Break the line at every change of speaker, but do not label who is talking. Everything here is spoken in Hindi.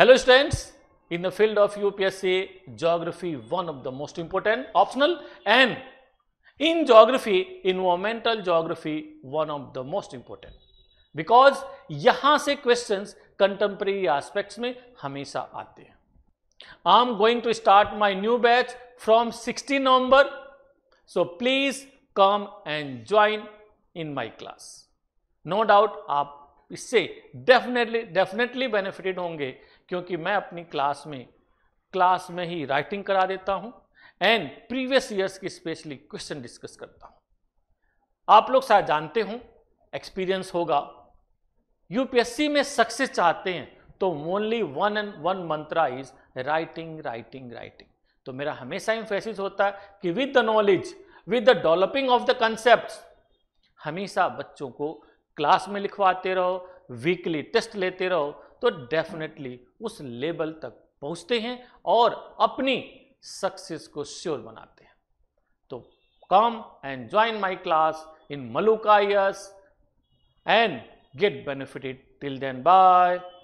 Hello students, in the field of UPSC, geography one of the most important optional and in geography, environmental geography one of the most important because यहाँ से questions contemporary aspects में हमेशा आते हैं. I am going to start my new batch from 16 November, so please come and join in my class. No doubt आप इससे डेफिनेटली डेफिनेटली बेनिफिटेड होंगे क्योंकि मैं अपनी क्लास में क्लास में ही राइटिंग करा देता हूं एंड प्रीवियस ईयर्स की स्पेशली क्वेश्चन डिस्कस करता हूं आप लोग शायद जानते हो एक्सपीरियंस होगा यूपीएससी में सक्सेस चाहते हैं तो only one and one mantra is writing writing writing तो मेरा हमेशा इंफेसिस होता है कि with the knowledge with the developing of the concept हमेशा बच्चों को क्लास में लिखवाते रहो वीकली टेस्ट लेते रहो तो डेफिनेटली उस लेवल तक पहुंचते हैं और अपनी सक्सेस को श्योर बनाते हैं तो come and join my class in मलुकायस and get benefited till then bye